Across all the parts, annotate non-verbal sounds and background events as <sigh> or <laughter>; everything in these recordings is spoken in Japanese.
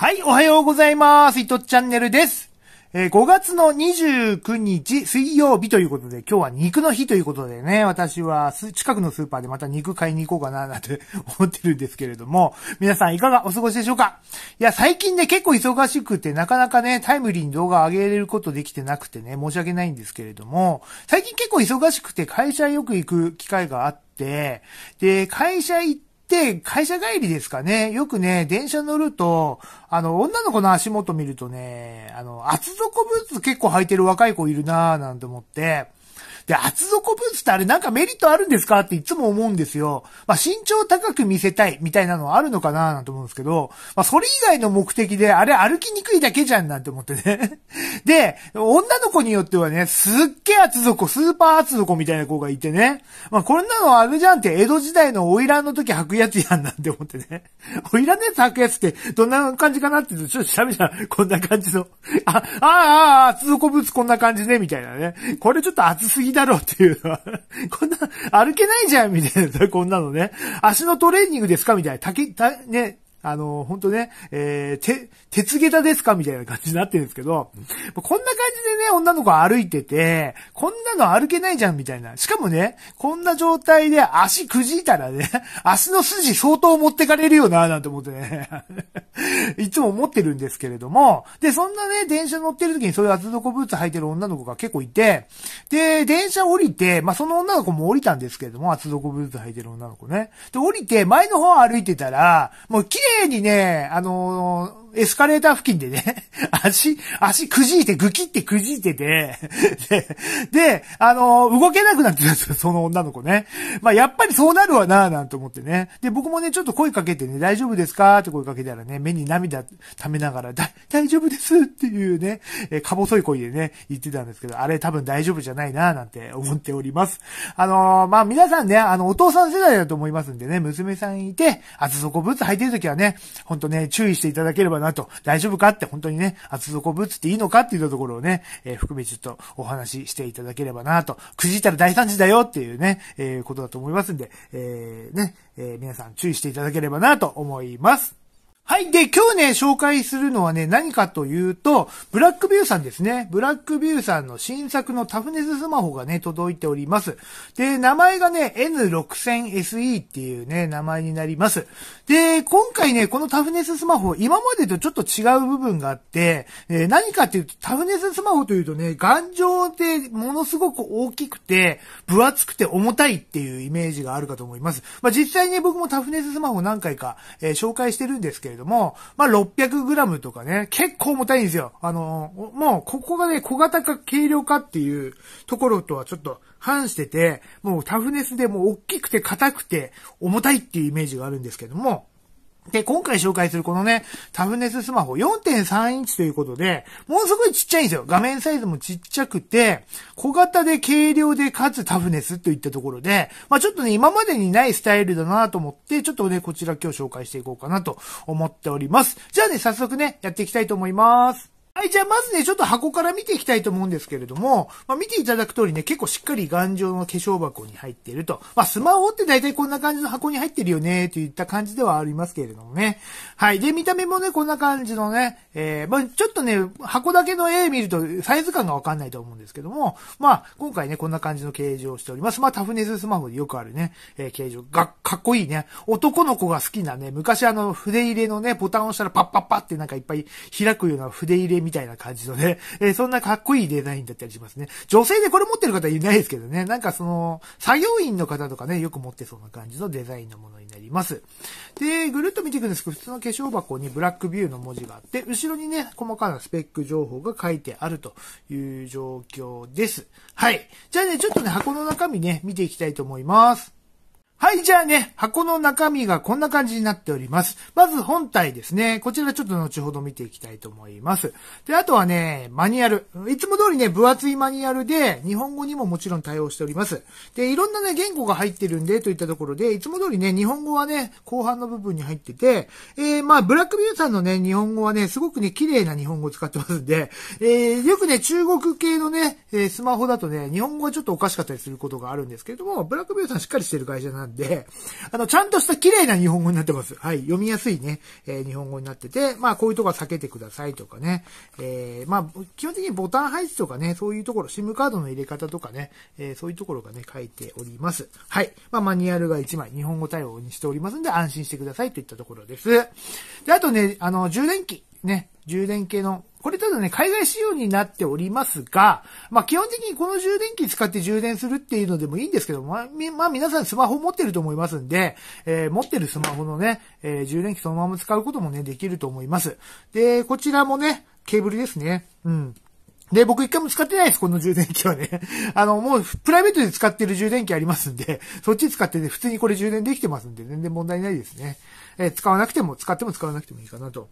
はい、おはようございます。いとっチャンネルです。えー、5月の29日水曜日ということで、今日は肉の日ということでね、私は近くのスーパーでまた肉買いに行こうかななんて <laughs> 思ってるんですけれども、皆さんいかがお過ごしでしょうかいや、最近ね、結構忙しくて、なかなかね、タイムリーに動画上げれることできてなくてね、申し訳ないんですけれども、最近結構忙しくて会社よく行く機会があって、で、会社行って、って会社帰りですかね。よくね、電車乗ると、あの、女の子の足元見るとね、あの、厚底ブーツ結構履いてる若い子いるなぁなんて思って、で、厚底ブーツってあれなんかメリットあるんですかっていつも思うんですよ。まあ、身長高く見せたいみたいなのはあるのかななんて思うんですけど、まあ、それ以外の目的で、あれ歩きにくいだけじゃんなんて思ってね。<laughs> で、女の子によってはね、すっげえ厚底、スーパー厚底みたいな子がいてね。まあ、こんなのあるじゃんって、江戸時代のオイラの時履くやつやんなんて思ってね。オイランのやつ履くやつってどんな感じかなってちょっと調べたら、こんな感じの。あ、ああ、ああ、厚底ブーツこんな感じね、みたいなね。これちょっと厚すぎだだろうっていうのは <laughs> こんな、歩けないじゃんみたいな、こんなのね。足のトレーニングですかみたいな。たき、た、ね、あの、本当ね、えー、て、鉄下駄ですかみたいな感じになってるんですけど、こんな感じでね、女の子歩いてて、こんなの歩けないじゃんみたいな。しかもね、こんな状態で足くじいたらね、足の筋相当持ってかれるよな、なんて思ってね。<laughs> いつも思ってるんですけれども、で、そんなね、電車乗ってる時にそういう厚底ブーツ履いてる女の子が結構いて、で、電車降りて、まあ、その女の子も降りたんですけれども、厚底ブーツ履いてる女の子ね。で、降りて、前の方歩いてたら、もう綺麗麗にね、あのー、エスカレーター付近でね、<laughs> 足、足くじいて、ぐきってくじいてて、<laughs> で、であのー、動けなくなってたんですよ、その女の子ね。まあ、やっぱりそうなるわなぁ、なんて思ってね。で、僕もね、ちょっと声かけてね、大丈夫ですかって声かけたらね、目に涙溜めながら、だ、大丈夫ですっていうね、えか細い声でね、言ってたんですけど、あれ多分大丈夫じゃないなぁ、なんて思っております。あのー、まあ、皆さんね、あの、お父さん世代だと思いますんでね、娘さんいて、厚底ブーツ履いてるときはね、ね、ほんとね、注意していただければなと、大丈夫かって本当にね、厚底ぶつっていいのかって言ったところをね、えー、含めちょっとお話ししていただければなと、くじいたら大惨事だよっていうね、えー、ことだと思いますんで、えー、ね、え皆さん注意していただければなと思います。はい。で、今日ね、紹介するのはね、何かというと、ブラックビューさんですね。ブラックビューさんの新作のタフネススマホがね、届いております。で、名前がね、N6000SE っていうね、名前になります。で、今回ね、このタフネススマホ、今までとちょっと違う部分があって、えー、何かっていうと、タフネススマホというとね、頑丈でものすごく大きくて、分厚くて重たいっていうイメージがあるかと思います。まあ、実際に僕もタフネススマホ何回か、えー、紹介してるんですけれどども、まあ、600g とかね、結構重たいんですよ。あの、もう、ここがね、小型か軽量かっていうところとはちょっと反してて、もうタフネスでもう大きくて硬くて重たいっていうイメージがあるんですけども、で、今回紹介するこのね、タフネススマホ4.3インチということで、ものすごいちっちゃいんですよ。画面サイズもちっちゃくて、小型で軽量でかつタフネスといったところで、まあちょっとね、今までにないスタイルだなと思って、ちょっとね、こちら今日紹介していこうかなと思っております。じゃあね、早速ね、やっていきたいと思います。はい、じゃあまずね、ちょっと箱から見ていきたいと思うんですけれども、まあ、見ていただく通りね、結構しっかり頑丈の化粧箱に入っていると。まあ、スマホって大体こんな感じの箱に入ってるよね、といった感じではありますけれどもね。はい。で、見た目もね、こんな感じのね、えー、まあ、ちょっとね、箱だけの絵見るとサイズ感がわかんないと思うんですけども、まあ、今回ね、こんな感じの形状をしております。まあ、タフネススマホでよくあるね、えー、形状。が、かっこいいね。男の子が好きなね、昔あの、筆入れのね、ボタンを押したらパッパッパってなんかいっぱい開くような筆入れみたいな感じのね、えそんなかっこいいデザインだったりしますね。女性でこれ持ってる方いないですけどね、なんかその、作業員の方とかね、よく持ってそうな感じのデザインのものになります。で、ぐるっと見ていくんですけど、普通の化粧箱にブラックビューの文字があって、後ろにね、細かなスペック情報が書いてあるという状況です。はい。じゃあね、ちょっとね、箱の中身ね、見ていきたいと思います。はい、じゃあね、箱の中身がこんな感じになっております。まず本体ですね。こちらちょっと後ほど見ていきたいと思います。で、あとはね、マニュアル。いつも通りね、分厚いマニュアルで、日本語にももちろん対応しております。で、いろんなね、言語が入ってるんで、といったところで、いつも通りね、日本語はね、後半の部分に入ってて、えー、まあ、ブラックビューさんのね、日本語はね、すごくね、綺麗な日本語を使ってますんで、えー、よくね、中国系のね、スマホだとね、日本語はちょっとおかしかったりすることがあるんですけれども、ブラックビューさんしっかりしてる会社なんで、んで、あの、ちゃんとした綺麗な日本語になってます。はい。読みやすいね、えー、日本語になってて、まあ、こういうとこは避けてくださいとかね。えー、まあ、基本的にボタン配置とかね、そういうところ、SIM カードの入れ方とかね、えー、そういうところがね、書いております。はい。まあ、マニュアルが1枚、日本語対応にしておりますんで、安心してくださいといったところです。で、あとね、あの、充電器。ね、充電系の、これただね、海外仕様になっておりますが、まあ基本的にこの充電器使って充電するっていうのでもいいんですけどまあ、まあ、皆さんスマホ持ってると思いますんで、えー、持ってるスマホのね、えー、充電器そのまま使うこともね、できると思います。で、こちらもね、ケーブルですね。うん。で、僕一回も使ってないです、この充電器はね。<laughs> あの、もう、プライベートで使ってる充電器ありますんで、そっち使ってね、普通にこれ充電できてますんで、全然問題ないですね。えー、使わなくても、使っても使わなくてもいいかなと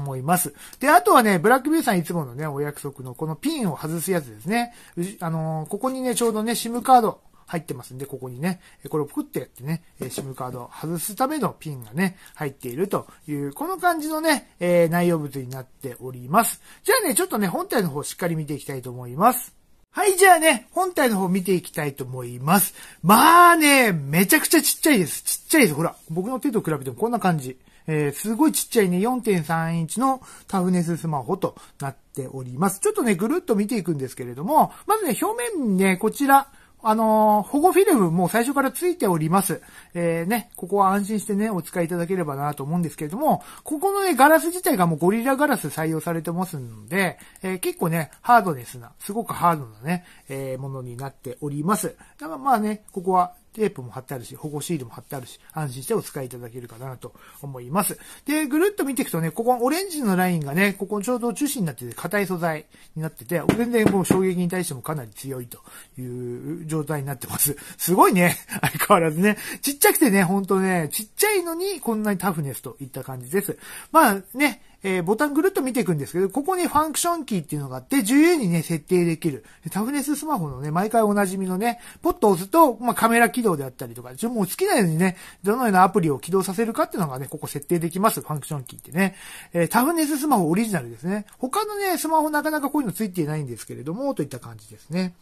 思います。で、あとはね、ブラックビューさんいつものね、お約束のこのピンを外すやつですね。あのー、ここにね、ちょうどね、SIM カード入ってますんで、ここにね、これをぷくってやってね、SIM カードを外すためのピンがね、入っているという、この感じのね、えー、内容物になっております。じゃあね、ちょっとね、本体の方しっかり見ていきたいと思います。はい、じゃあね、本体の方見ていきたいと思います。まあね、めちゃくちゃちっちゃいです。ちっちゃいです。ほら、僕の手と比べてもこんな感じ。えー、すごいちっちゃいね、4.3インチのタフネススマホとなっております。ちょっとね、ぐるっと見ていくんですけれども、まずね、表面ね、こちら、あの保護フィルムも最初から付いております。えー、ね、ここは安心してね、お使いいただければなと思うんですけれども、ここのね、ガラス自体がもうゴリラガラス採用されてますので、えー、結構ね、ハードネスな、すごくハードなね、えー、ものになっております。だからまあね、ここはテープも貼ってあるし、保護シールも貼ってあるし、安心してお使いいただけるかなと思います。で、ぐるっと見ていくとね、ここオレンジのラインがね、ここちょうど中心になってて、硬い素材になってて、全然もう衝撃に対してもかなり強いという状態になってます。すごいね。<laughs> 相変わらずね。ちっちゃくてね、ほんとね、ちっちゃいのにこんなにタフネスといった感じです。まあね、えー、ボタンぐるっと見ていくんですけど、ここにファンクションキーっていうのがあって、自由にね、設定できる。タフネススマホのね、毎回おなじみのね、ポッと押すと、まあ、カメラ起動であったりとか、もう好きなようにね、どのようなアプリを起動させるかっていうのがね、ここ設定できます。ファンクションキーってね。えー、タフネススマホオリジナルですね。他のね、スマホなかなかこういうのついていないんですけれども、といった感じですね。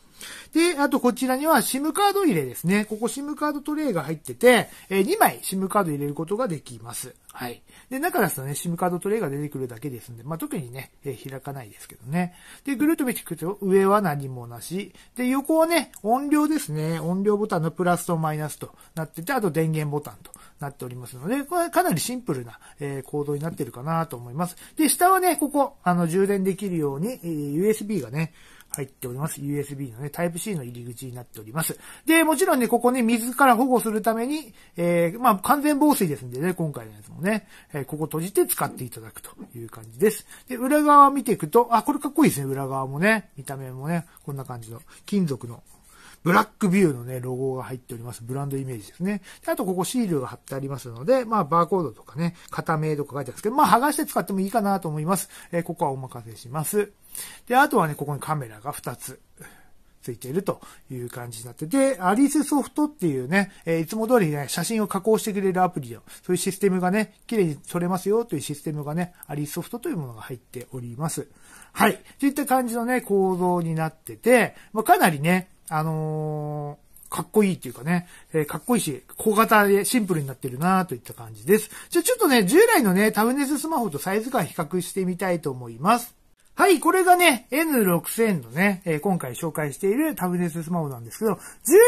で、あとこちらには SIM カード入れですね。ここ SIM カードトレイが入ってて、えー、2枚 SIM カード入れることができます。はい。で、中だとね、SIM カードトレイが出てくるだけですんで、まあ、特にね、えー、開かないですけどね。で、ぐるっと見ていくと、上は何もなし。で、横はね、音量ですね。音量ボタンのプラスとマイナスとなってて、あと電源ボタンとなっておりますので、これかなりシンプルな、えー、行動になってるかなと思います。で、下はね、ここ、あの、充電できるように、えー、USB がね、入っております。USB のね、Type-C の入り口になっております。で、もちろんね、ここね、水から保護するために、えー、まあ、完全防水ですんでね、今回のやつもね、えー、ここ閉じて使っていただくという感じです。で、裏側見ていくと、あ、これかっこいいですね、裏側もね、見た目もね、こんな感じの、金属のブラックビューのね、ロゴが入っております。ブランドイメージですね。であと、ここシールが貼ってありますので、まあ、バーコードとかね、片名とか書いてあるんですけど、まあ、剥がして使ってもいいかなと思います。えー、ここはお任せします。で、あとはね、ここにカメラが2つ。ついているという感じになってて、アリスソフトっていうね、えいつも通りね、写真を加工してくれるアプリを、そういうシステムがね、綺麗に撮れますよというシステムがね、アリスソフトというものが入っております。はい。といった感じのね、構造になってて、まあ、かなりね、あのー、かっこいいっていうかね、えー、かっこいいし、小型でシンプルになってるなといった感じです。じゃあちょっとね、従来のね、タブネススマホとサイズ感比較してみたいと思います。はい、これがね、N6000 のね、えー、今回紹介しているタブネススマホなんですけど、従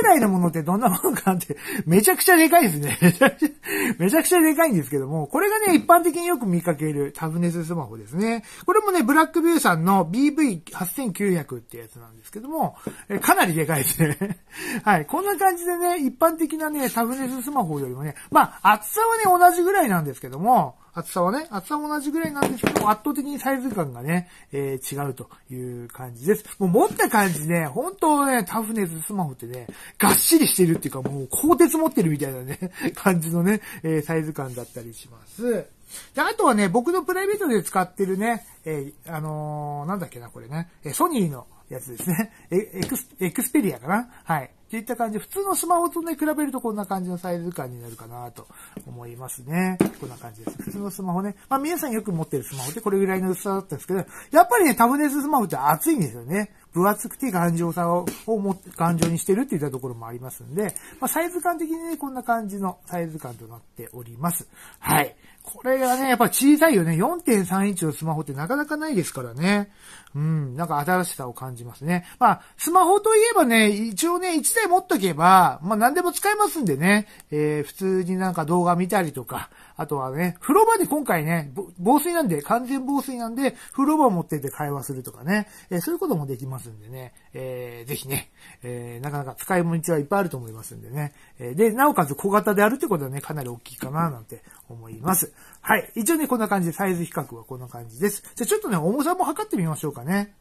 来のものってどんなものかって、めちゃくちゃでかいですね。<laughs> めちゃくちゃでかいんですけども、これがね、一般的によく見かけるタブネススマホですね。これもね、ブラックビューさんの BV8900 ってやつなんですけども、えー、かなりでかいですね。<laughs> はい、こんな感じでね、一般的なね、タブネススマホよりもね、まあ、厚さはね、同じぐらいなんですけども、厚さはね、厚さも同じぐらいなんですけども、圧倒的にサイズ感がね、えー、違うという感じです。もう持った感じね、本当ね、タフネススマホってね、がっしりしてるっていうか、もう鋼鉄持ってるみたいなね、<laughs> 感じのね、えー、サイズ感だったりします。で、あとはね、僕のプライベートで使ってるね、えー、あのー、なんだっけな、これね、えソニーのやつですね。え、エクス、エクスペリアかなはい。っていった感じ、普通のスマホとね、比べるとこんな感じのサイズ感になるかなと思いますね。こんな感じです。普通のスマホね。まあ皆さんよく持ってるスマホってこれぐらいの薄さだったんですけど、やっぱりね、タブネススマホって熱いんですよね。分厚くて頑丈さをも、頑丈にしてるっていったところもありますんで、まあ、サイズ感的にね、こんな感じのサイズ感となっております。はい。これがね、やっぱ小さいよね。4.3インチのスマホってなかなかないですからね。うん、なんか新しさを感じますね。まあ、スマホといえばね、一応ね、1台持っとけば、まあ何でも使えますんでね、えー、普通になんか動画見たりとか、あとはね、風呂場で今回ね、防水なんで、完全防水なんで、風呂場を持ってて会話するとかね、えー、そういうこともできますんでね、えー、ぜひね、えー、なかなか使い道はいっぱいあると思いますんでね。えで、なおかつ小型であるってことはね、かなり大きいかななんて思います。はい。一応ね、こんな感じでサイズ比較はこんな感じです。じゃ、ちょっとね、重さも測ってみましょうかね。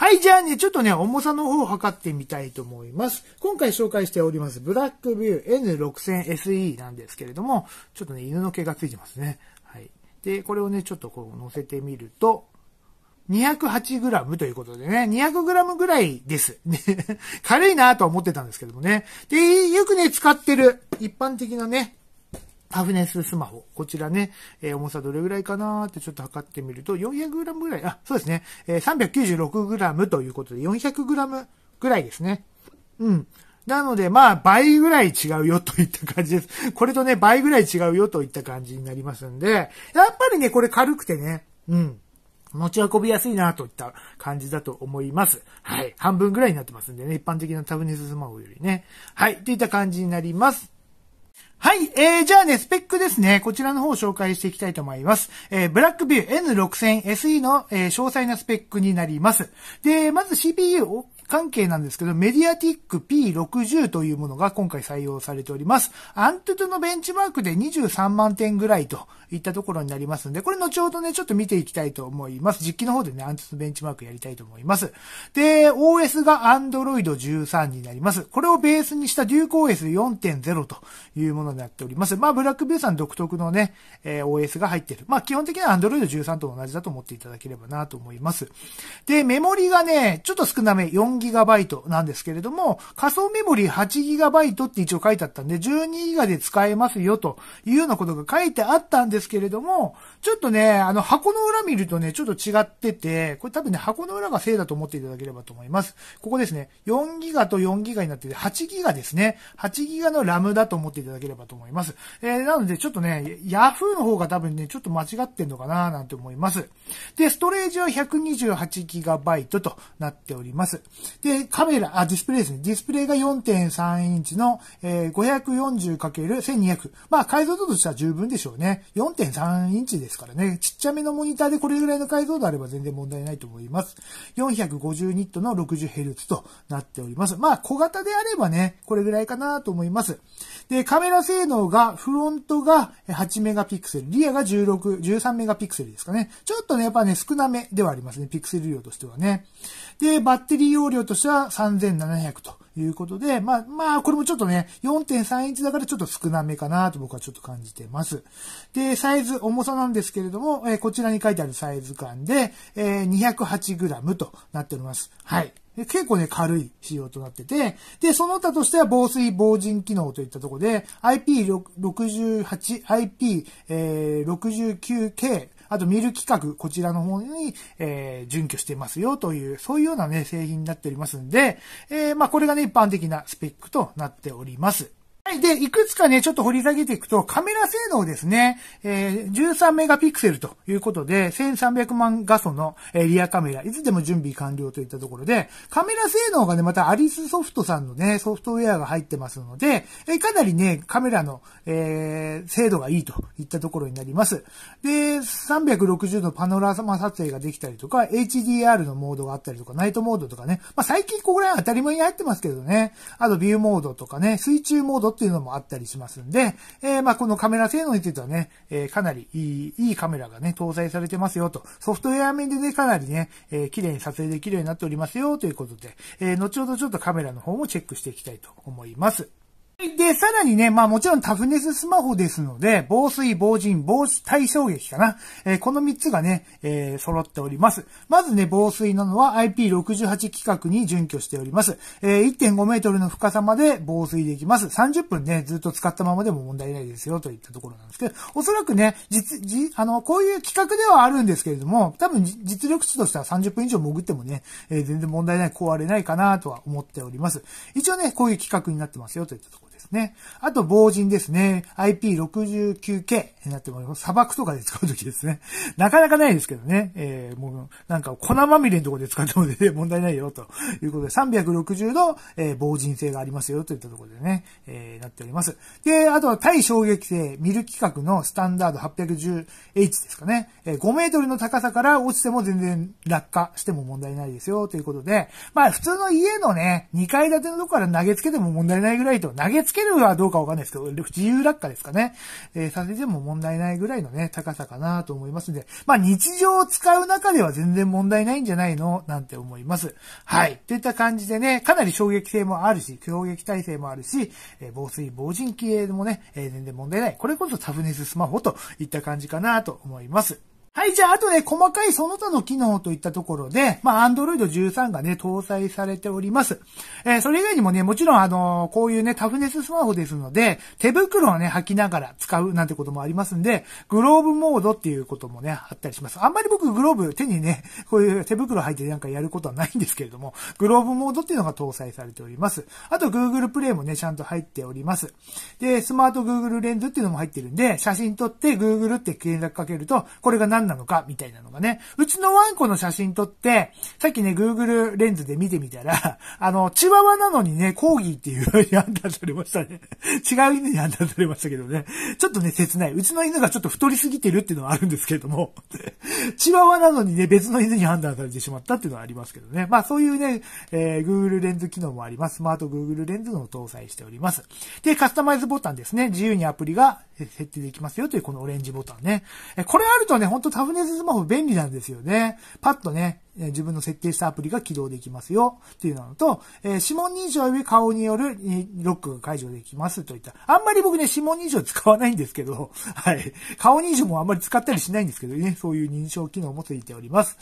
はい、じゃあね、ちょっとね、重さの方を測ってみたいと思います。今回紹介しております、ブラックビュー N6000SE なんですけれども、ちょっとね、犬の毛がついてますね。はい。で、これをね、ちょっとこう乗せてみると、208g ということでね、200g ぐらいです。ね <laughs> 軽いなとは思ってたんですけどもね。で、よくね、使ってる一般的なね、タフネススマホ。こちらね、えー、重さどれぐらいかなーってちょっと測ってみると、400g ぐらい、あ、そうですね。えー、396g ということで、400g ぐらいですね。うん。なので、まあ、倍ぐらい違うよといった感じです。これとね、倍ぐらい違うよといった感じになりますんで、やっぱりね、これ軽くてね、うん。持ち運びやすいなといった感じだと思います。はい。半分ぐらいになってますんでね、一般的なタブネススマホよりね。はい。といった感じになります。はい、えー、じゃあね、スペックですね。こちらの方を紹介していきたいと思います。えー、ブラックビュー N6000SE の、えー、詳細なスペックになります。で、まず CPU、関係なんですけど、メディアティック P60 というものが今回採用されております。アントゥトのベンチマークで23万点ぐらいといったところになりますので、これ後ほどね、ちょっと見ていきたいと思います。実機の方でね、アントゥトベンチマークやりたいと思います。で、OS が Android 13になります。これをベースにした DukeOS4.0 というものになっております。まあ、ブラックビューさん独特のね、え OS が入ってる。まあ、基本的には Android 13と同じだと思っていただければなと思います。で、メモリがね、ちょっと少なめ、3GB なんですけれども、仮想メモリー 8GB って一応書いてあったんで、12ギガで使えますよというようなことが書いてあったんですけれども、ちょっとね、あの、箱の裏見るとね、ちょっと違ってて、これ多分ね、箱の裏が正だと思っていただければと思います。ここですね、4ギガと4ギガになってて、8ギガですね。8ギガのラムだと思っていただければと思います。えー、なので、ちょっとね、ヤフーの方が多分ね、ちょっと間違ってんのかななんて思います。で、ストレージは1 2 8イトとなっております。で、カメラ、あ、ディスプレイですね。ディスプレイが4.3インチの、えー、540×1200。まあ、解像度としては十分でしょうね。4.3インチです。ですからね、ちっちゃめのモニターでこれぐらいの解像度あれば全然問題ないと思います。450ニットの 60Hz となっております。まあ、小型であればね、これぐらいかなと思います。で、カメラ性能が、フロントが8メガピクセル、リアが16、13メガピクセルですかね。ちょっとね、やっぱね、少なめではありますね、ピクセル量としてはね。で、バッテリー容量としては3700ということで、まあ、まあ、これもちょっとね、4.3インチだからちょっと少なめかなと僕はちょっと感じてます。で、サイズ、重さなんですけれども、えこちらに書いてあるサイズ感で、え 208g となっております。はい。で結構ね、軽い仕様となってて、で、その他としては防水防塵機能といったところで、IP68、IP69K、あと見る規格、こちらの方に、えー、準拠してますよという、そういうようなね、製品になっておりますんで、えー、まあこれがね、一般的なスペックとなっております。はい。で、いくつかね、ちょっと掘り下げていくと、カメラ性能ですね、えー、13メガピクセルということで、1300万画素の、えー、リアカメラ、いつでも準備完了といったところで、カメラ性能がね、またアリスソフトさんのね、ソフトウェアが入ってますので、えー、かなりね、カメラの、えー、精度がいいといったところになります。で、360度パノラマ撮影ができたりとか、HDR のモードがあったりとか、ナイトモードとかね、まあ、最近ここら辺当たり前に入ってますけどね、あとビューモードとかね、水中モードっていうのもあったりしますんで、えー、まあ、このカメラ性能についてはね、えー、かなりいい、いいカメラがね、搭載されてますよと、ソフトウェア面でね、かなりね、えー、綺麗に撮影できるようになっておりますよということで、えー、後ほどちょっとカメラの方もチェックしていきたいと思います。で、さらにね、まあもちろんタフネススマホですので、防水、防塵、防止、対衝撃かな。えー、この3つがね、えー、揃っております。まずね、防水なのは IP68 規格に準拠しております。えー、1.5メートルの深さまで防水できます。30分ね、ずっと使ったままでも問題ないですよ、といったところなんですけど、おそらくね、実、じ、あの、こういう企画ではあるんですけれども、多分実力値としては30分以上潜ってもね、え全然問題ない、壊れないかなとは思っております。一応ね、こういう企画になってますよ、といったところ。ですね。あと、防塵ですね。IP69K になってもます。砂漠とかで使うときですね。なかなかないですけどね。えー、もう、なんか粉まみれのところで使っても全然 <laughs> 問題ないよ、ということで、360度、えー、防塵性がありますよ、といったところでね、えー、なっております。で、あとは、対衝撃性、ミル規格のスタンダード 810H ですかね。えー、5メートルの高さから落ちても全然落下しても問題ないですよ、ということで、まあ、普通の家のね、2階建てのとこから投げつけても問題ないぐらいと、投げつけるはどうかわかんないですけど、自由落下ですかね。えー、させても問題ないぐらいのね、高さかなと思いますんで、まあ日常を使う中では全然問題ないんじゃないのなんて思います。はい。といった感じでね、かなり衝撃性もあるし、攻撃耐性もあるし、えー、防水、防塵系もね、えー、全然問題ない。これこそタフネススマホといった感じかなと思います。はい、じゃあ、あとね、細かいその他の機能といったところで、まあ、Android 13がね、搭載されております。えー、それ以外にもね、もちろん、あのー、こういうね、タフネススマホですので、手袋をね、履きながら使うなんてこともありますんで、グローブモードっていうこともね、あったりします。あんまり僕、グローブ、手にね、<laughs> こういう手袋履いてなんかやることはないんですけれども、グローブモードっていうのが搭載されております。あと、Google プレイもね、ちゃんと入っております。で、スマート Google レンズっていうのも入ってるんで、写真撮って Google って検索かけると、これが何なのかみたいなのがね。うちのワンコの写真撮って、さっきね、Google レンズで見てみたら、<laughs> あの、チワワなのにね、コーギーっていうに判断されましたね。<laughs> 違う犬に判断されましたけどね。ちょっとね、切ない。うちの犬がちょっと太りすぎてるっていうのはあるんですけれども、<laughs> チワワなのにね、別の犬に判断されてしまったっていうのはありますけどね。まあそういうね、えー、Google レンズ機能もあります。スマート Google レンズの搭載しております。で、カスタマイズボタンですね。自由にアプリが設定できますよというこのオレンジボタンね。これあるとね、ほんとサフネススマホ便利なんですよね。パッとね、自分の設定したアプリが起動できますよっていうのと、えー、指紋認証及び顔によるロックが解除できますといった。あんまり僕ね、指紋認証使わないんですけど、<laughs> はい。顔認証もあんまり使ったりしないんですけどね、そういう認証機能もついております。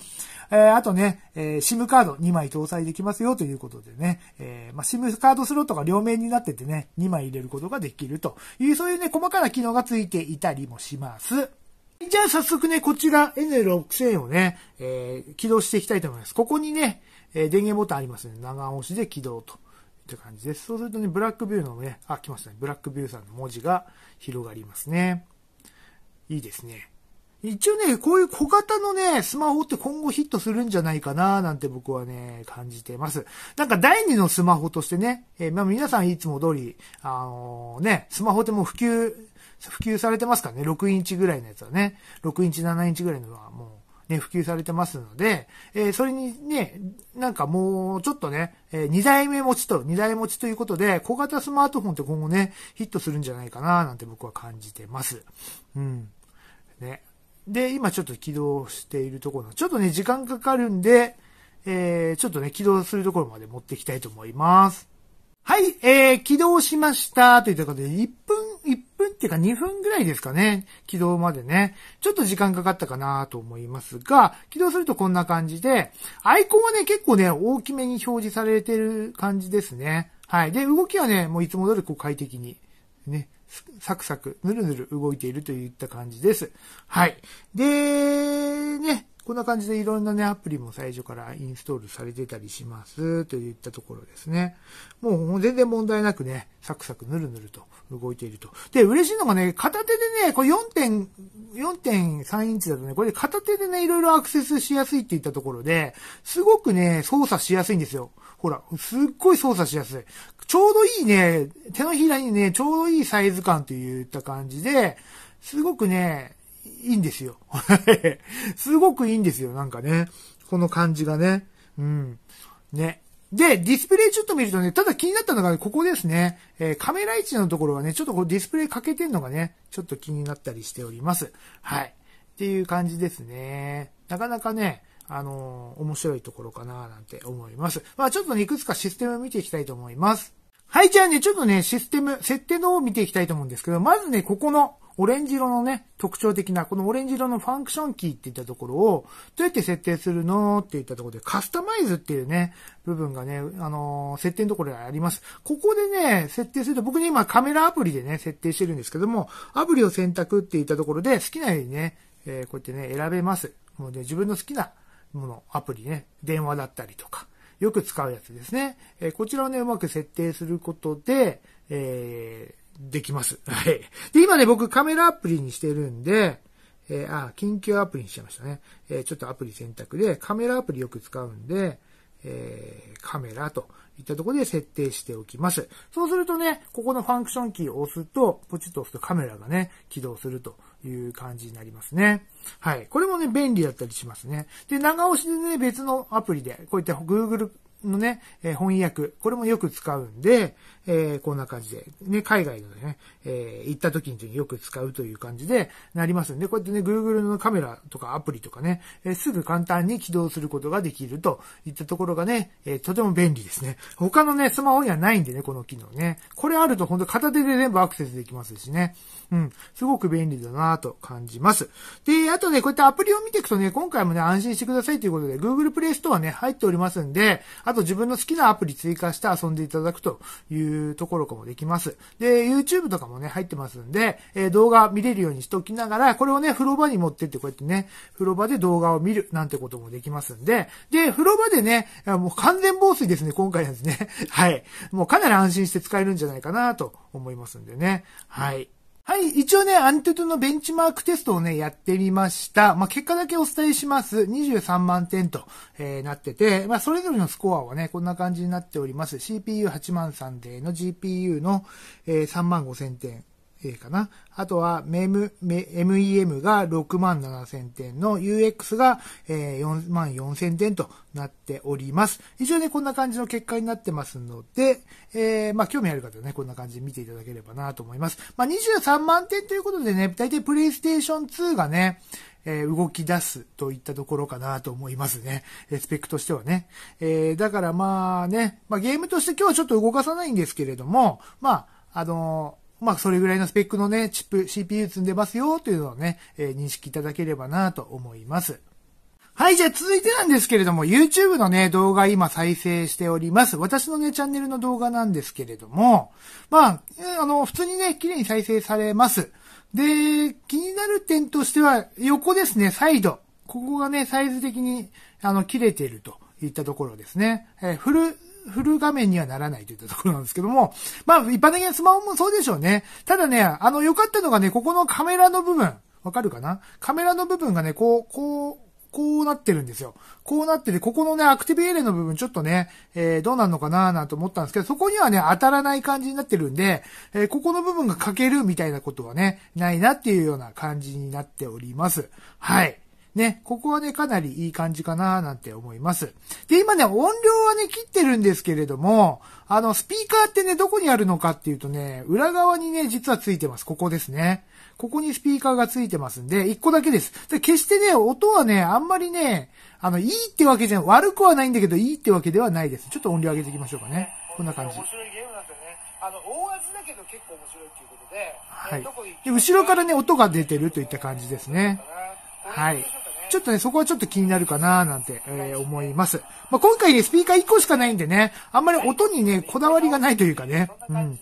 えー、あとね、えー、SIM カード2枚搭載できますよということでね、えー、まあ、SIM カードスロットが両面になっててね、2枚入れることができるという、そういうね、細かな機能がついていたりもします。じゃあ早速ね、こちら N6000 をね、えー、起動していきたいと思います。ここにね、え電源ボタンありますね。長押しで起動と。って感じです。そうするとね、ブラックビューのね、あ、来ましたね。ブラックビューさんの文字が広がりますね。いいですね。一応ね、こういう小型のね、スマホって今後ヒットするんじゃないかななんて僕はね、感じてます。なんか第二のスマホとしてね、えー、まあ皆さんいつも通り、あのー、ね、スマホってもう普及、普及されてますからね、6インチぐらいのやつはね、6インチ、7インチぐらいのはもうね、普及されてますので、えー、それにね、なんかもうちょっとね、えー、2台目持ちと、2台持ちということで、小型スマートフォンって今後ね、ヒットするんじゃないかななんて僕は感じてます。うん。ね。で、今ちょっと起動しているところ。の、ちょっとね、時間かかるんで、えー、ちょっとね、起動するところまで持っていきたいと思います。はい、えー、起動しましたというところで、1分、1分っていうか2分ぐらいですかね。起動までね。ちょっと時間かかったかなと思いますが、起動するとこんな感じで、アイコンはね、結構ね、大きめに表示されてる感じですね。はい。で、動きはね、もういつも通りこう快適に、ね、サクサク、ぬるぬる動いているといった感じです。はい。で、ね、こんな感じでいろんなね、アプリも最初からインストールされてたりします、といったところですね。もう全然問題なくね、サクサクぬるぬると動いていると。で、嬉しいのがね、片手でね、これ4.3インチだとね、これ片手でね、いろいろアクセスしやすいっていったところで、すごくね、操作しやすいんですよ。ほら、すっごい操作しやすい。ちょうどいいね、手のひらにね、ちょうどいいサイズ感といった感じで、すごくね、いいんですよ。<laughs> すごくいいんですよ、なんかね。この感じがね。うん。ね。で、ディスプレイちょっと見るとね、ただ気になったのが、ここですね、えー、カメラ位置のところはね、ちょっとこうディスプレイかけてんのがね、ちょっと気になったりしております。はい。っていう感じですね。なかなかね、あのー、面白いところかななんて思います。まあちょっとね、いくつかシステムを見ていきたいと思います。はい、じゃあね、ちょっとね、システム、設定の方を見ていきたいと思うんですけど、まずね、ここの、オレンジ色のね、特徴的な、このオレンジ色のファンクションキーって言ったところを、どうやって設定するのって言ったところで、カスタマイズっていうね、部分がね、あのー、設定のところがあります。ここでね、設定すると、僕ね、今カメラアプリでね、設定してるんですけども、アプリを選択って言ったところで、好きなようにね、えー、こうやってね、選べます。もうね、自分の好きなもの、アプリね、電話だったりとか、よく使うやつですね。えー、こちらをね、うまく設定することで、えーできます。<laughs> はい。で、今ね、僕カメラアプリにしてるんで、えー、あ、緊急アプリにしちゃいましたね。えー、ちょっとアプリ選択で、カメラアプリよく使うんで、えー、カメラといったところで設定しておきます。そうするとね、ここのファンクションキーを押すと、ポチッと押すとカメラがね、起動するという感じになりますね。はい。これもね、便利だったりしますね。で、長押しでね、別のアプリで、こういった Google のね、えー、翻訳、これもよく使うんで、えー、こんな感じで、ね、海外のね、えー、行った時によく使うという感じでなりますんで、こうやってね、Google のカメラとかアプリとかね、えすぐ簡単に起動することができるといったところがね、えとても便利ですね。他のね、スマホにはないんでね、この機能ね。これあると本当片手で全部アクセスできますしね。うん、すごく便利だなと感じます。で、あとね、こういったアプリを見ていくとね、今回もね、安心してくださいということで、Google Play Store ね、入っておりますんで、あと自分の好きなアプリ追加して遊んでいただくというところかもできます。で、YouTube とかもね、入ってますんで、えー、動画見れるようにしておきながら、これをね、風呂場に持ってってこうやってね、風呂場で動画を見るなんてこともできますんで、で、風呂場でね、もう完全防水ですね、今回なんですね。<laughs> はい。もうかなり安心して使えるんじゃないかなと思いますんでね。はい。はい、一応ね、アンテトのベンチマークテストをね、やってみました。まあ、結果だけお伝えします。23万点と、えー、なってて、まあ、それぞれのスコアはね、こんな感じになっております。CPU8 万3での GPU の、えー、3万5千点。えー、かな。あとは、MEM、MEM が6万7000点の UX が、え4万4000点となっております。一応ね、こんな感じの結果になってますので、えー、まあ、興味ある方はね、こんな感じで見ていただければなと思います。まあ、23万点ということでね、大体 PlayStation 2がね、え動き出すといったところかなと思いますね。えスペックとしてはね。えー、だからまあね、まあ、ゲームとして今日はちょっと動かさないんですけれども、まあ、あのーまあ、それぐらいのスペックのね、チップ、CPU 積んでますよ、というのをね、えー、認識いただければなと思います。はい、じゃあ続いてなんですけれども、YouTube のね、動画今再生しております。私のね、チャンネルの動画なんですけれども、まあ、あの、普通にね、綺麗に再生されます。で、気になる点としては、横ですね、サイド。ここがね、サイズ的に、あの、切れているといったところですね。えー、フルフル画面にはならないといったところなんですけども、まあ、一般的なスマホもそうでしょうね。ただね、あの、良かったのがね、ここのカメラの部分、わかるかなカメラの部分がね、こう、こう、こうなってるんですよ。こうなってて、ここのね、アクティブエレの部分ちょっとね、えー、どうなんのかなーなんて思ったんですけど、そこにはね、当たらない感じになってるんで、えー、ここの部分が欠けるみたいなことはね、ないなっていうような感じになっております。はい。ね、ここはね、かなりいい感じかななんて思います。で、今ね、音量はね、切ってるんですけれども、あの、スピーカーってね、どこにあるのかっていうとね、裏側にね、実はついてます。ここですね。ここにスピーカーがついてますんで、一個だけです。で決してね、音はね、あんまりね、あの、いいってわけじゃ、悪くはないんだけど、いいってわけではないです。ちょっと音量上げていきましょうかね。こんな感じ。面白いゲームなんだね。あの、大技だけど結構面白いっていうことで、はい。で、後ろからね、音が出てるといった感じですね。はい。ちょっとね、そこはちょっと気になるかななんて、えー、思います。まあ、今回ね、スピーカー1個しかないんでね、あんまり音にね、こだわりがないというかね。うん。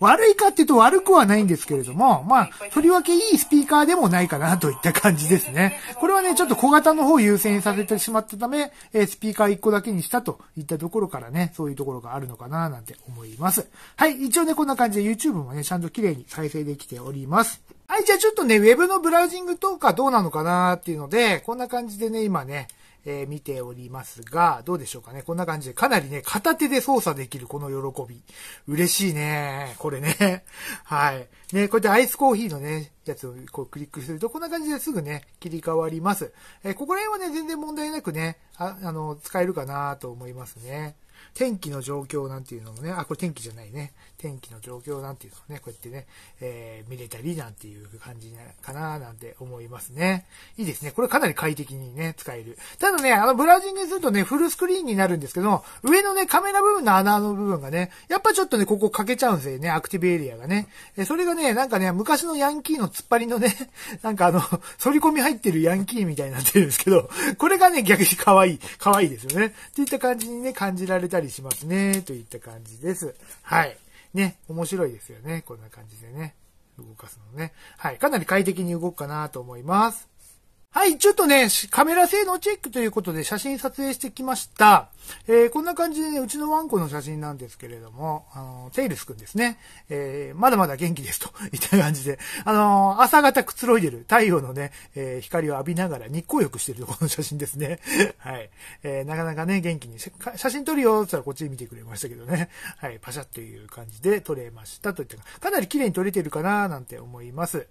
悪いかっていうと悪くはないんですけれども、まあ、とりわけいいスピーカーでもないかなといった感じですね。これはね、ちょっと小型の方を優先させてしまったため、えスピーカー1個だけにしたといったところからね、そういうところがあるのかななんて思います。はい、一応ね、こんな感じで YouTube もね、ちゃんと綺麗に再生できております。はい、じゃあちょっとね、ウェブのブラウジングとかどうなのかなっていうので、こんな感じでね、今ね、えー、見ておりますが、どうでしょうかね。こんな感じで、かなりね、片手で操作できるこの喜び。嬉しいね。これね。<laughs> はい。ね、こうやってアイスコーヒーのね、やつをこうクリックすると、こんな感じですぐね、切り替わります。えー、ここら辺はね、全然問題なくね、ああの、使えるかなと思いますね。天気の状況なんていうのもね、あ、これ天気じゃないね。天気の状況なんていうのもね、こうやってね、えー、見れたりなんていう感じかななんて思いますね。いいですね。これかなり快適にね、使える。ただね、あの、ブラウジングするとね、フルスクリーンになるんですけど、上のね、カメラ部分の穴の部分がね、やっぱちょっとね、ここ欠けちゃうんですよね、アクティブエリアがね。え、それがね、なんかね、昔のヤンキーの突っ張りのね、<laughs> なんかあの、反り込み入ってるヤンキーみたいになってるんですけど、これがね、逆に可愛い、可愛いですよね。っていった感じにね、感じられれたりしますね、といった感じです。はい。ね、面白いですよね。こんな感じでね。動かすのね。はい。かなり快適に動くかなと思います。はい、ちょっとね、カメラ性能チェックということで写真撮影してきました。えー、こんな感じでね、うちのワンコの写真なんですけれども、あの、テイルスくんですね。えー、まだまだ元気ですと、<laughs> いった感じで。あの朝方くつろいでる太陽のね、えー、光を浴びながら日光浴してるところの写真ですね。<laughs> はい。えなかなかね、元気に、写真撮るよつったらこっち見てくれましたけどね。<laughs> はい、パシャっていう感じで撮れましたといったかなり綺麗に撮れてるかななんて思います。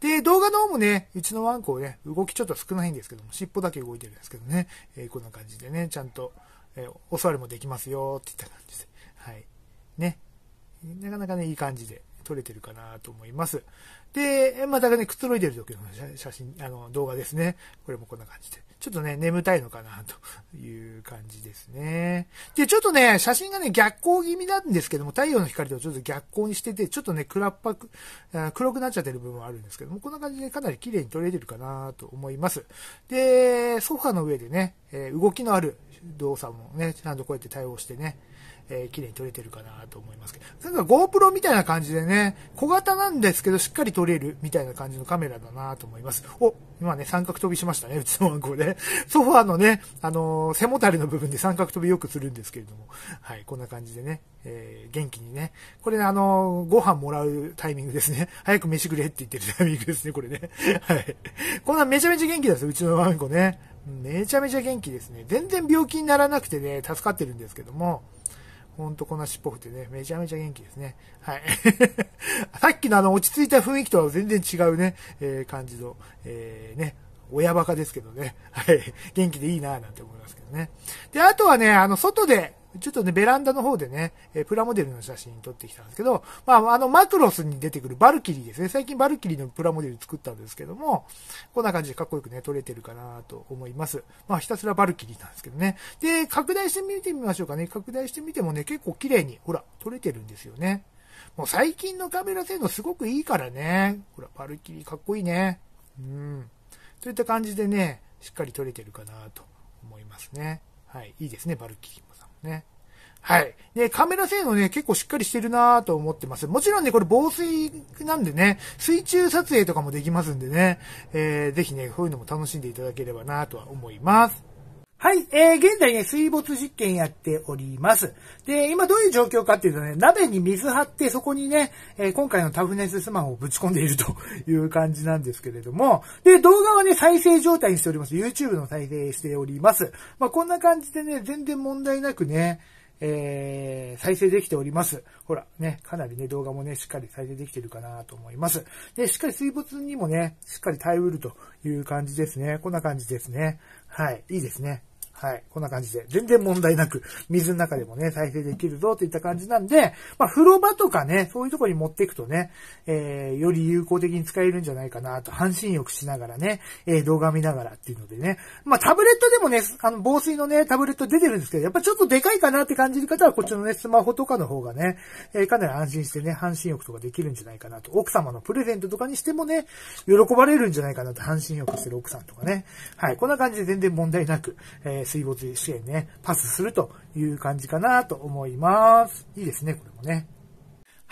で、動画の方もね、うちのワンコをね、動きちょっとと少ないんですけども、尻尾だけ動いてるんですけどね、えー、こんな感じでね、ちゃんと、えー、お座りもできますよっていった感じで、はい。ね。なかなかね、いい感じで撮れてるかなと思います。で、またね、くつろいでる時の写真、あの、動画ですね。これもこんな感じで。ちょっとね、眠たいのかな、という感じですね。で、ちょっとね、写真がね、逆光気味なんですけども、太陽の光とちょっと逆光にしてて、ちょっとね、暗っぱく、黒くなっちゃってる部分はあるんですけども、こんな感じでかなり綺麗に撮れてるかなと思います。で、ソファの上でね、動きのある動作もね、ちゃんとこうやって対応してね、えー、綺麗に撮れてるかなと思いますけど。なんか GoPro みたいな感じでね、小型なんですけど、しっかり撮れるみたいな感じのカメラだなと思います。お、今ね、三角飛びしましたね、うちのワンコで。<laughs> ソファーのね、あのー、背もたれの部分で三角飛びよくするんですけれども、はい、こんな感じでね、えー、元気にね。これね、あのー、ご飯もらうタイミングですね。<laughs> 早く飯くれって言ってるタイミングですね、これね。<laughs> はい。こんなめちゃめちゃ元気ですよ、うちのワンコね。めちゃめちゃ元気ですね。全然病気にならなくてね、助かってるんですけども。ほんとこんな尻尾振ってね、めちゃめちゃ元気ですね。はい。<laughs> さっきのあの落ち着いた雰囲気とは全然違うね、えー、感じの、えー、ね、親バカですけどね。はい。元気でいいなぁなんて思いますけどね。で、あとはね、あの、外で、ちょっとね、ベランダの方でね、えプラモデルの写真撮ってきたんですけど、まあ、あの、マクロスに出てくるバルキリーですね。最近バルキリーのプラモデル作ったんですけども、こんな感じでかっこよくね、撮れてるかなと思います。まあ、ひたすらバルキリーなんですけどね。で、拡大してみてみましょうかね。拡大してみてもね、結構綺麗に、ほら、撮れてるんですよね。もう最近のカメラ性能すごくいいからね。ほら、バルキリーかっこいいね。うん。そういった感じでね、しっかり撮れてるかなと思いますね。はい、いいですね、バルキリー。ね。はい。で、カメラ性能ね、結構しっかりしてるなと思ってます。もちろんね、これ防水なんでね、水中撮影とかもできますんでね、えー、ぜひね、こういうのも楽しんでいただければなとは思います。はい、えー、現在ね、水没実験やっております。で、今どういう状況かっていうとね、鍋に水張ってそこにね、えー、今回のタフネススマホをぶち込んでいるという感じなんですけれども、で、動画はね、再生状態にしております。YouTube の再生しております。まあ、こんな感じでね、全然問題なくね、えー、再生できております。ほら、ね、かなりね、動画もね、しっかり再生できてるかなと思います。で、しっかり水没にもね、しっかり耐えうるという感じですね。こんな感じですね。はい、いいですね。はい。こんな感じで。全然問題なく、水の中でもね、再生できるぞといった感じなんで、まあ、風呂場とかね、そういうとこに持っていくとね、えー、より有効的に使えるんじゃないかなと、半身浴しながらね、えー、動画見ながらっていうのでね。まあ、タブレットでもね、あの、防水のね、タブレット出てるんですけど、やっぱちょっとでかいかなって感じる方は、こっちのね、スマホとかの方がね、えー、かなり安心してね、半身浴とかできるんじゃないかなと。奥様のプレゼントとかにしてもね、喜ばれるんじゃないかなと、半身浴してる奥さんとかね。はい。こんな感じで全然問題なく、えー水没支援ね、パスするという感じかなと思います。いいですね、これもね。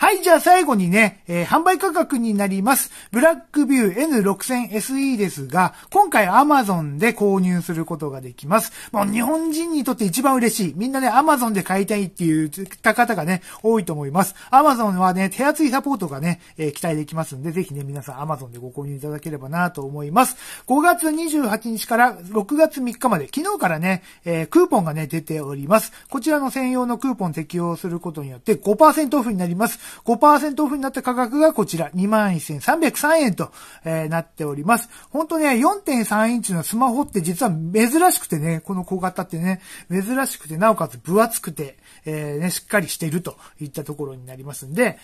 はい、じゃあ最後にね、えー、販売価格になります。ブラックビュー N6000SE ですが、今回 Amazon で購入することができます。もう日本人にとって一番嬉しい。みんなね、Amazon で買いたいっていった方がね、多いと思います。Amazon はね、手厚いサポートがね、えー、期待できますんで、ぜひね、皆さん Amazon でご購入いただければなと思います。5月28日から6月3日まで、昨日からね、えー、クーポンがね、出ております。こちらの専用のクーポン適用することによって5%オフになります。5%オフになった価格がこちら、21,303円と、えー、なっております。ほんとね、4.3インチのスマホって実は珍しくてね、この小型ってね、珍しくて、なおかつ分厚くて、えー、ね、しっかりしているといったところになりますんで、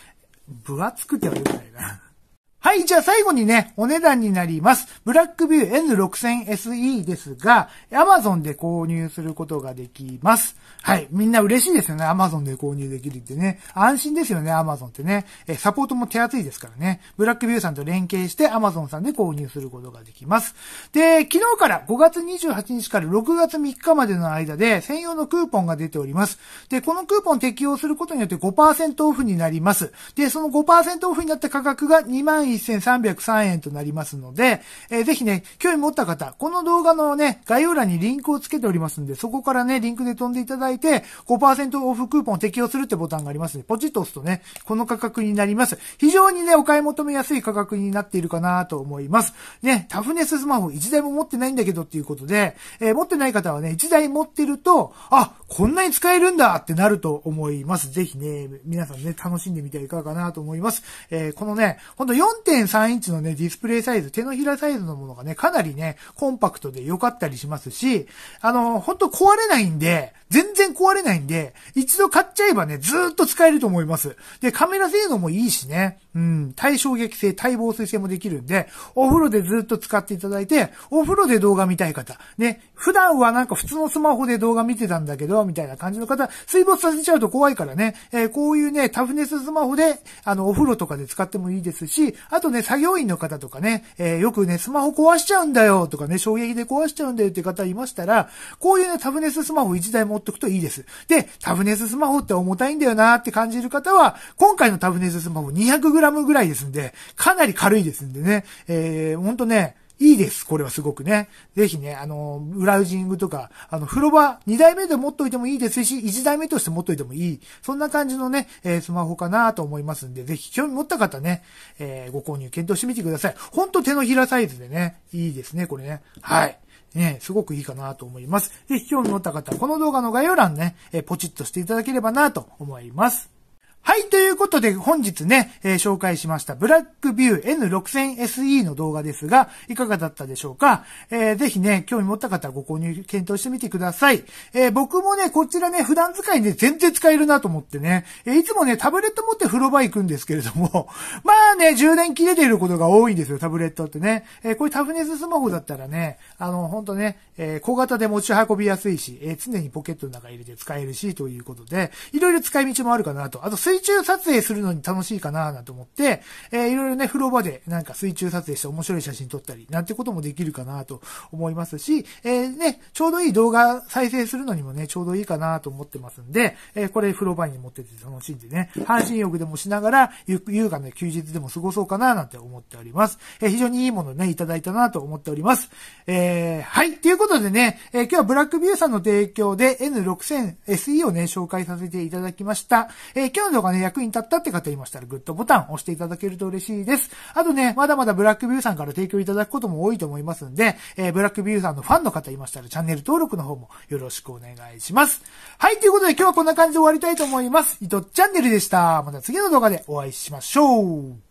分厚くては良くないな。はい、じゃあ最後にね、お値段になります。ブラックビュー N6000SE ですが、Amazon で購入することができます。はい、みんな嬉しいですよね。Amazon で購入できるってね。安心ですよね、Amazon ってね。え、サポートも手厚いですからね。ブラックビューさんと連携して Amazon さんで購入することができます。で、昨日から5月28日から6月3日までの間で専用のクーポンが出ております。で、このクーポン適用することによって5%オフになります。で、その5%オフになった価格が2万1303円となりますので、えー、ぜひね、興味持った方、この動画のね、概要欄にリンクをつけておりますんで、そこからね、リンクで飛んでいただいて、5%オフクーポンを適用するってボタンがありますので、ポチッと押すとね、この価格になります。非常にね、お買い求めやすい価格になっているかなと思います。ね、タフネススマホ1台も持ってないんだけどっていうことで、えー、持ってない方はね、1台持ってると、あ、こんなに使えるんだってなると思います。ぜひね、皆さんね、楽しんでみてはいかがかなと思います。えー、このね、ほんと4.3インチのね、ディスプレイサイズ、手のひらサイズのものがね、かなりね、コンパクトで良かったりしますし、あの、ほんと壊れないんで、全然壊れないんで、一度買っちゃえばね、ずーっと使えると思います。で、カメラ性能もいいしね、うん、対衝撃性、対防水性もできるんで、お風呂でずっと使っていただいて、お風呂で動画見たい方、ね、普段はなんか普通のスマホで動画見てたんだけど、みたいな感じの方、水没させちゃうと怖いからね、えー、こういうね、タフネススマホで、あの、お風呂とかで使ってもいいですし、あとね、作業員の方とかね、えー、よくね、スマホ壊しちゃうんだよとかね、衝撃で壊しちゃうんだよって方いましたら、こういうね、タブネススマホ1台持ってくといいです。で、タブネススマホって重たいんだよなって感じる方は、今回のタブネススマホ 200g ぐらいですんで、かなり軽いですんでね、えー、ほんとね、いいです、これはすごくね。ぜひね、あの、ブラウジングとか、あの、風呂場、2台目で持っといてもいいですし、1台目として持っといてもいい。そんな感じのね、えー、スマホかなと思いますんで、ぜひ興味持った方ね、えー、ご購入検討してみてください。ほんと手のひらサイズでね、いいですね、これね。はい。ね、すごくいいかなと思います。ぜひ興味持った方は、この動画の概要欄ね、えー、ポチッとしていただければなと思います。はい、ということで本日ね、えー、紹介しましたブラックビュー N6000SE の動画ですが、いかがだったでしょうか、えー、ぜひね、興味持った方はご購入検討してみてください。えー、僕もね、こちらね、普段使いで、ね、全然使えるなと思ってね、えいつもね、タブレット持って風呂場行くんですけれども、<laughs> まあね、充電切れていることが多いんですよ、タブレットってね。えこれタフネススマホだったらね、あの、ほんとね、え小型で持ち運びやすいし、え常にポケットの中入れて使えるし、ということで、いろいろ使い道もあるかなと。あと、水中撮影するのに楽しいかななんて思って、えー、いろいろね、風呂場でなんか水中撮影して面白い写真撮ったり、なんてこともできるかなと思いますし、えー、ね、ちょうどいい動画再生するのにもね、ちょうどいいかなと思ってますんで、えー、これ風呂場に持ってて楽しんでね、半身浴でもしながら、ゆ優雅な休日でも過ごそうかななんて思っております。えー、非常にいいものね、いただいたなと思っております。えー、はい、ということでね、えー、今日はブラックビューさんの提供で N6000SE をね、紹介させていただきました。えー、今日の動画がね、役に立ったって方いましたら、グッドボタン押していただけると嬉しいです。あとね、まだまだブラックビューさんから提供いただくことも多いと思いますんで、えー、ブラックビューさんのファンの方いましたら、チャンネル登録の方もよろしくお願いします。はい、ということで今日はこんな感じで終わりたいと思います。いとチャンネルでした。また次の動画でお会いしましょう。